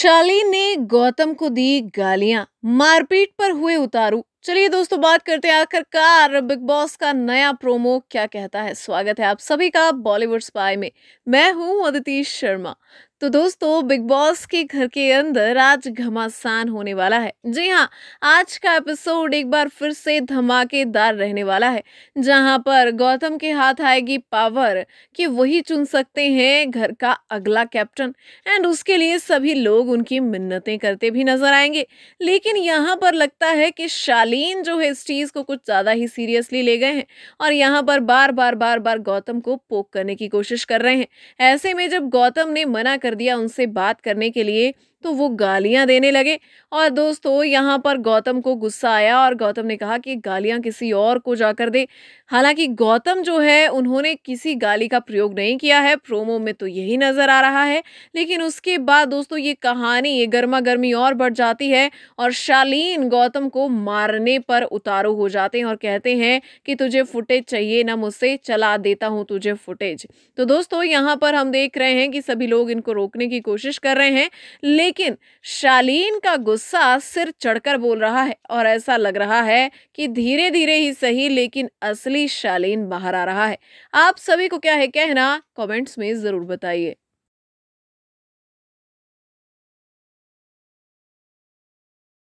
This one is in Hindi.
शालीन ने गौतम को दी गालियां मारपीट पर हुए उतारू चलिए दोस्तों बात करते हैं आखिरकार बिग बॉस का नया प्रोमो क्या कहता है स्वागत है आप सभी का बॉलीवुड स्पाई में मैं हूं अदिति शर्मा तो दोस्तों बिग बॉस के घर के अंदर आज घमासान होने वाला है जी हाँ आज का एपिसोड एक बार फिर से धमाकेदार रहने वाला है जहाँ पर गौतम के हाथ आएगी पावर कि वही चुन सकते हैं घर का अगला कैप्टन एंड उसके लिए सभी लोग उनकी मिन्नतें करते भी नजर आएंगे लेकिन यहाँ पर लगता है कि शालीन जो है इस चीज़ को कुछ ज़्यादा ही सीरियसली ले गए हैं और यहाँ पर बार बार बार बार गौतम को पोक करने की कोशिश कर रहे हैं ऐसे में जब गौतम ने मना कर कर दिया उनसे बात करने के लिए तो वो गालियां देने लगे और दोस्तों यहाँ पर गौतम को गुस्सा आया और गौतम ने कहा कि गालियां किसी और को जाकर दे हालांकि गौतम जो है उन्होंने किसी गाली का प्रयोग नहीं किया है प्रोमो में तो यही नज़र आ रहा है लेकिन उसके बाद दोस्तों ये कहानी ये गर्मा गर्मी और बढ़ जाती है और शालीन गौतम को मारने पर उतारू हो जाते हैं और कहते हैं कि तुझे फुटेज चाहिए ना मुझसे चला देता हूँ तुझे फुटेज तो दोस्तों यहाँ पर हम देख रहे हैं कि सभी लोग इनको रोकने की कोशिश कर रहे हैं लेकिन लेकिन शालीन का गुस्सा सिर चढ़कर बोल रहा है और ऐसा लग रहा है कि धीरे धीरे ही सही लेकिन असली शालीन बाहर आ रहा है आप सभी को क्या है कहना कमेंट्स में ज़रूर बताइए